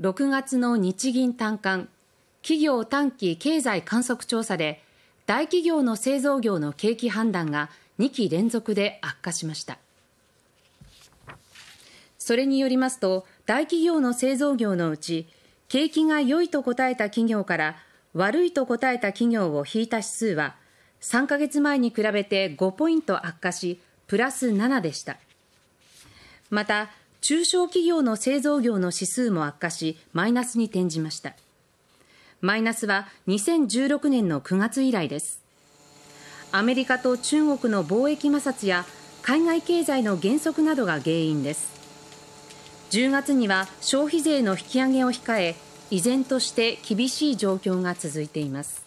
6月の日銀短観企業短期経済観測調査で大企業の製造業の景気判断が2期連続で悪化しましたそれによりますと大企業の製造業のうち景気が良いと答えた企業から悪いと答えた企業を引いた指数は3ヶ月前に比べて5ポイント悪化しプラス7でしたまた中小企業の製造業の指数も悪化しマイナスに転じましたマイナスは2016年の9月以来ですアメリカと中国の貿易摩擦や海外経済の減速などが原因です10月には消費税の引き上げを控え依然として厳しい状況が続いています